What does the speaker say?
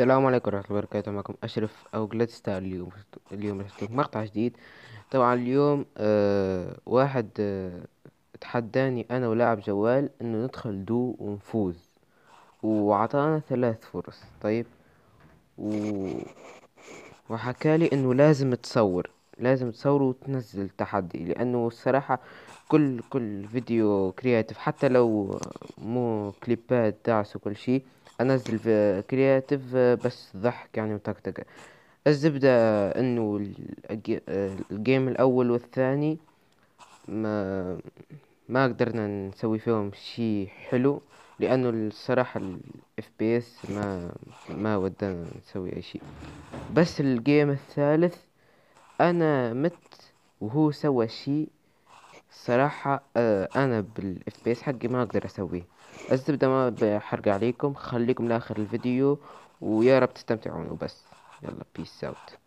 السلام عليكم ورحمة الله وبركاته معكم أشرف أو جلاد ستار اليوم اليوم راح مقطع جديد طبعا اليوم آه واحد آه تحداني أنا ولاعب جوال إنه ندخل دو ونفوز وعطانا ثلاث فرص طيب و... وحكالي إنه لازم تصور لازم تصور وتنزل تحدي لأنه الصراحة كل كل فيديو كرياتيف حتى لو مو كليبات دعس وكل شي انزل في كرياتيف آه، بس ضحك يعني وطقطقه الزبدة انه آه، الجيم الاول والثاني ما ما قدرنا نسوي فيهم شي حلو لانه الصراحة الاف بي اس ما ما ودنا نسوي اي شي بس الجيم الثالث انا مت وهو سوى شي صراحة آه انا بالاف بي حقي ما اقدر اسويه الزبدة ما بحرق عليكم خليكم لاخر الفيديو ويا رب تستمتعون وبس يلا بيس اوت